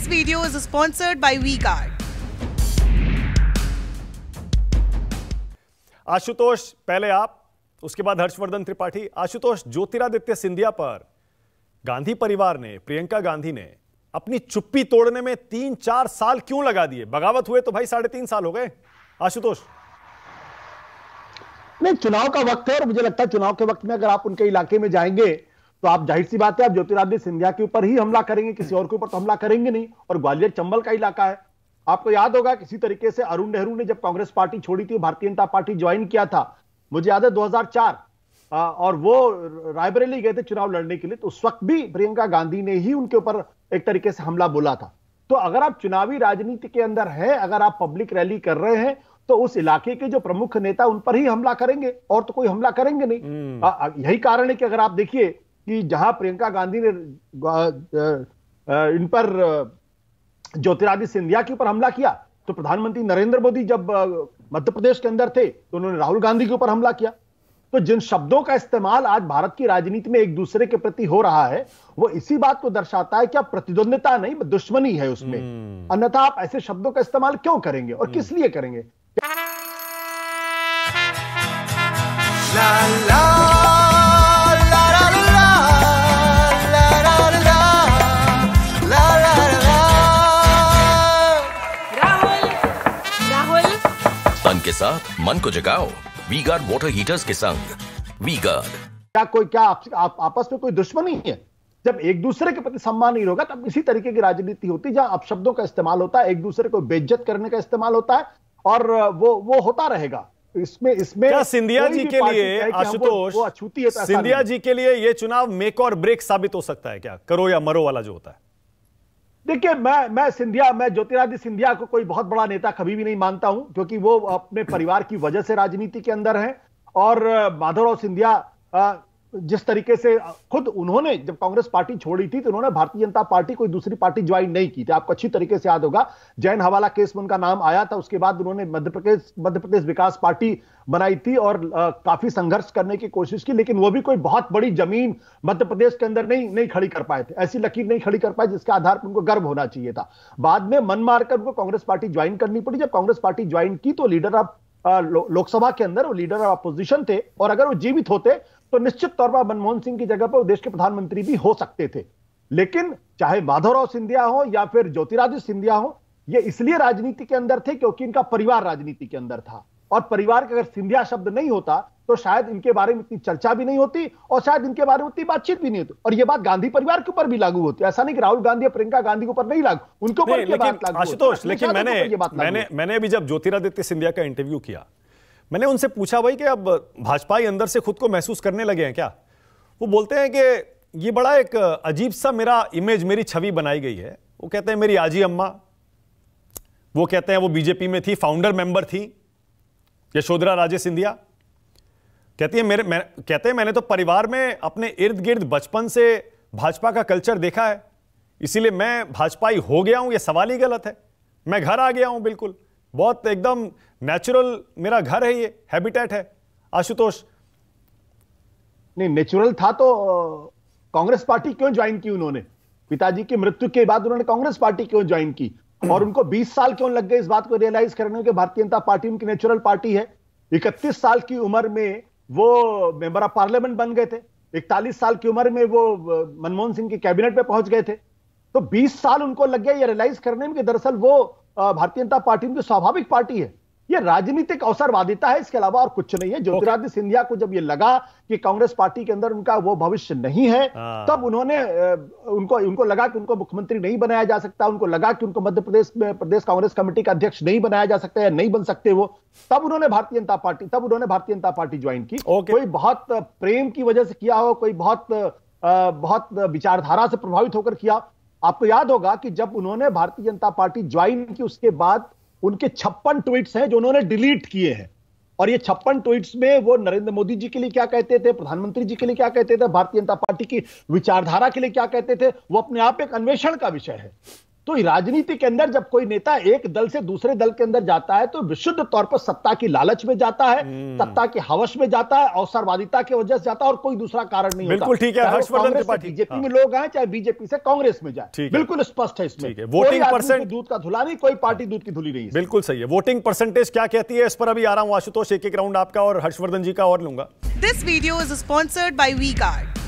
This video is sponsored by WeGuard. Ashutosh पहले आप उसके बाद हर्षवर्धन त्रिपाठी आशुतोष ज्योतिरादित्य सिंधिया पर गांधी परिवार ने प्रियंका गांधी ने अपनी चुप्पी तोड़ने में तीन चार साल क्यों लगा दिए बगावत हुए तो भाई साढ़े तीन साल हो गए आशुतोष नहीं चुनाव का वक्त है और मुझे लगता है चुनाव के वक्त में अगर आप उनके इलाके में जाएंगे तो आप जाहिर सी बात है आप ज्योतिरादित्य सिंधिया के ऊपर ही हमला करेंगे किसी और के ऊपर तो हमला करेंगे नहीं और ग्वालियर चंबल का इलाका है आपको याद होगा किसी तरीके से अरुण नेहरू ने जब कांग्रेस पार्टी छोड़ी थी भारतीय जनता पार्टी ज्वाइन किया था मुझे याद है 2004 और वो रायबरेली गए थे चुनाव लड़ने के लिए तो उस वक्त भी प्रियंका गांधी ने ही उनके ऊपर एक तरीके से हमला बोला था तो अगर आप चुनावी राजनीति के अंदर है अगर आप पब्लिक रैली कर रहे हैं तो उस इलाके के जो प्रमुख नेता उन पर ही हमला करेंगे और तो कोई हमला करेंगे नहीं हम्म। आ, यही कारण है कि अगर आप देखिए कि जहां प्रियंका गांधी ने इन पर ज्योतिरादित्य सिंधिया के ऊपर हमला किया तो प्रधानमंत्री नरेंद्र मोदी जब मध्य प्रदेश के अंदर थे तो उन्होंने राहुल गांधी के ऊपर हमला किया तो जिन शब्दों का इस्तेमाल आज भारत की राजनीति में एक दूसरे के प्रति हो रहा है वो इसी बात को दर्शाता है कि आप प्रतिद्वंदता नहीं दुश्मनी है उसमें हम्म। अन्यथा आप ऐसे शब्दों का इस्तेमाल क्यों करेंगे और किस हम्म। लिए करेंगे ला, ला, का मन को जगाओ वी गार्ड वॉटर हीटर्स के संग वी गार्ड क्या कोई क्या आप, आप, आपस में कोई दुश्मनी है जब एक दूसरे के प्रति सम्मान नहीं होगा तब इसी तरीके की राजनीति होती जहां आप शब्दों का इस्तेमाल होता है एक दूसरे को बेइज्जत करने का इस्तेमाल होता है और वो वो होता रहेगा इसमें इसमें क्या सिंधिया जी के लिए हाँ, आशुतोष वो, है तो सिंधिया जी के लिए ये चुनाव मेक और ब्रेक साबित हो सकता है क्या करो या मरो वाला जो होता है देखिए मैं मैं सिंधिया मैं ज्योतिरादित्य सिंधिया को कोई बहुत बड़ा नेता कभी भी नहीं मानता हूं क्योंकि वो अपने परिवार की वजह से राजनीति के अंदर हैं और माधवराव सिंधिया जिस तरीके से खुद उन्होंने जब कांग्रेस पार्टी छोड़ी थी तो उन्होंने भारतीय जनता पार्टी कोई दूसरी पार्टी ज्वाइन नहीं की थी आपको अच्छी तरीके से याद होगा जैन हवाला केस में उनका नाम आया था उसके बाद उन्होंने मध्य प्रदेश मध्य प्रदेश विकास पार्टी बनाई थी और आ, काफी संघर्ष करने की कोशिश की लेकिन वो भी कोई बहुत बड़ी जमीन मध्य प्रदेश के अंदर नहीं नहीं खड़ी कर पाए थे ऐसी लकीर नहीं खड़ी कर पाए जिसके आधार पर उनको गर्व होना चाहिए था बाद में मन मारकर उनको कांग्रेस पार्टी ज्वाइन करनी पड़ी जब कांग्रेस पार्टी ज्वाइन की तो लीडर ऑफ लोकसभा के अंदर वो लीडर ऑफ अपोजिशन थे और अगर वो जीवित होते तो निश्चित तौर पर मनमोहन सिंह की जगह पर देश के प्रधानमंत्री भी हो सकते थे लेकिन चाहे माधवराव सिंधिया हो या फिर ज्योतिरादित्य सिंधिया हो ये इसलिए राजनीति के अंदर थे क्योंकि इनका परिवार राजनीति के अंदर था और परिवार का अगर सिंधिया शब्द नहीं होता तो शायद इनके बारे में इतनी चर्चा भी नहीं होती और शायद इनके बारे में इतनी बातचीत भी नहीं होती और ये बात गांधी परिवार के ऊपर भी लागू होती है ऐसा नहीं कि राहुल गांधी या प्रियंका गांधी के ऊपर नहीं लागू उनके ऊपर आशुतोष लेकिन मैंने मैंने मैंने भी जब ज्योतिरादित्य सिंधिया का इंटरव्यू किया मैंने उनसे पूछा भाई कि अब ही अंदर से खुद को महसूस करने लगे हैं क्या वो बोलते हैं कि ये बड़ा एक अजीब सा मेरा इमेज मेरी छवि बनाई गई है वो कहते हैं मेरी आजी अम्मा वो कहते हैं वो बीजेपी में थी फाउंडर मेंबर थी यशोधरा राजे सिंधिया कहती है मेरे मैं कहते हैं मैंने तो परिवार में अपने इर्द गिर्द बचपन से भाजपा का कल्चर देखा है इसीलिए मैं भाजपाई हो गया हूं यह सवाल ही गलत है मैं घर आ गया हूं बिल्कुल बहुत एकदम नेचुरल मेरा घर है ये हैबिटेट है आशुतोष नहीं नेचुरल था तो कांग्रेस पार्टी क्यों ज्वाइन की उन्होंने पिताजी की मृत्यु के बाद उन्होंने कांग्रेस पार्टी क्यों ज्वाइन की और उनको 20 साल क्यों लग गए इस बात को रियलाइज करने के भारतीय जनता पार्टी उनकी नेचुरल पार्टी है 31 साल की उम्र में वो मेंबर ऑफ पार्लियामेंट बन गए थे 41 साल की उम्र में वो मनमोहन सिंह के कैबिनेट में पहुंच गए थे तो 20 साल उनको लग गया ये रियलाइज करने में कि दरअसल वो भारतीय जनता पार्टी उनकी स्वाभाविक पार्टी है ये राजनीतिक अवसरवादिता है इसके अलावा और कुछ नहीं है ज्योतिरादित्य okay. सिंधिया को जब ये लगा कि कांग्रेस पार्टी के अंदर उनका वो भविष्य नहीं है ah. तब उन्होंने उनको उनको लगा कि उनको मुख्यमंत्री नहीं बनाया जा सकता उनको लगा कि उनको मध्य प्रदेश में प्रदेश कांग्रेस कमेटी का अध्यक्ष नहीं बनाया जा सकता या नहीं बन सकते वो तब उन्होंने भारतीय जनता पार्टी तब उन्होंने भारतीय जनता पार्टी ज्वाइन की कोई बहुत प्रेम की वजह से किया हो कोई बहुत बहुत विचारधारा से प्रभावित होकर किया आपको याद होगा कि जब उन्होंने भारतीय जनता पार्टी ज्वाइन की उसके बाद उनके छप्पन ट्वीट्स हैं जो उन्होंने डिलीट किए हैं और ये छप्पन ट्वीट्स में वो नरेंद्र मोदी जी के लिए क्या कहते थे प्रधानमंत्री जी के लिए क्या कहते थे भारतीय जनता पार्टी की विचारधारा के लिए क्या कहते थे वो अपने आप एक अन्वेषण का विषय है तो राजनीति के अंदर जब कोई नेता एक दल से दूसरे दल के अंदर जाता है तो विशुद्ध तौर पर सत्ता की लालच में जाता है हम्म। सत्ता के हवस में जाता है अवसरवादिता की वजह से जाता है और कोई दूसरा कारण नहीं बिल्कुल ठीक है हर्षवर्धन बीजेपी हाँ। में लोग आए चाहे बीजेपी से कांग्रेस में जाए बिल्कुल स्पष्ट है इसमें वोटिंग परसेंट दूध का धुला नहीं कोई पार्टी दूध की धुली नहीं बिल्कुल सही है वोटिंग परसेंटेज क्या कहती है इस पर अभी आ रहा हूँ आशुतोष एक एक राउंड आपका और हर्षवर्धन जी का और लूंगा this video is sponsored by V card